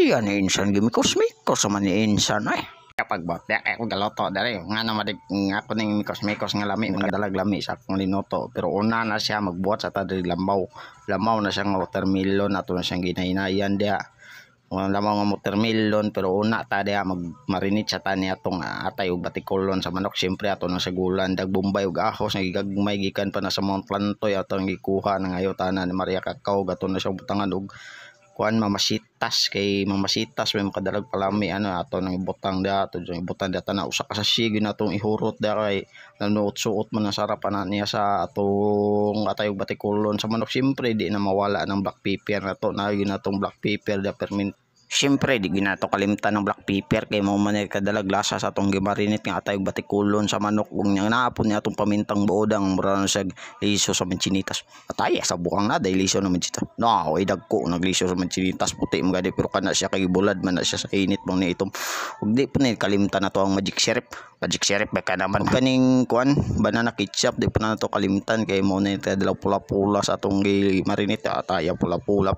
Ayan, ano insan gimi kosmikos man ni insan ay. Kapag ba, ay ako galoto, dari, nga na madig, nga ako ning kosmikos nga lami, mga dalag lami sa akong linoto. Pero una na siya magbuhat sa tadri lambaw. Lamaw na siya nga watermelon, ato na siyang ginainayan dia. Wala lamang nga watermelon, pero una ta dia magmarinit sa tani atong ah, atay ug batikolon sa manok. Siyempre ato na sa dag bombay ug ahos, nga gigagmay gikan pa na sa Mount Lantoy, ato ang gikuha na ngayo tanan ni Maria Kakao, gato na siya butangan ug kuan mamasitas kay mamasitas may makadalag pala palami ano ato nang ibutang da ato nang ibutang da ta na usa ka sasig na tong ihurot da kay nanuot suot man ang sarap na niya sa atong atayog batikulon sa manok siyempre di na mawala ng black pepper na to na yun na tong black pepper da ferment Siyempre, di ginato kalimtan ng black pepper kay mo man kadalag lasa sa tong gimarinit nga atay batikulon sa manok ug nga naapon niya atong pamintang buodang murano sa liso sa manchinitas. Atay sa bukang na dahil liso na manchita. No, ay dagko nagliso sa manchinitas puti mga di, pero kana siya kay bulad man na siya sa init mong niitom. Ug di pa ni kalimtan na to ang magic syrup. Magic syrup baka naman kaning kuan banana ketchup di pa na to kalimtan kay mo na dalaw pula-pula sa tong gimarinit atay pula-pula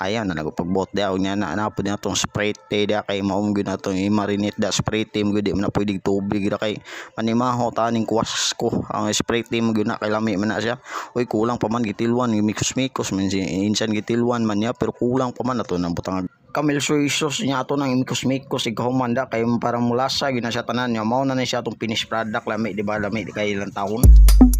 ayaw na nagpagbot da og nya na ano, napod na tong spray tay da kay maumgo na tong i-marinate da spray tay mo di mo na pwedeng tubig da kay manimaho taning kuwas ko ang spray tay mo gyud na kay lami man na siya oy kulang pa man gitilwan mikos mikos man insan gitilwan man niya pero kulang pa man ato nang butang kamil soysos niya ato nang mikos-mikos ikaw manda kay parang mulasa yun na siya tanan niya mao na ni siya atong finish product lami di ba lami kay ilang taon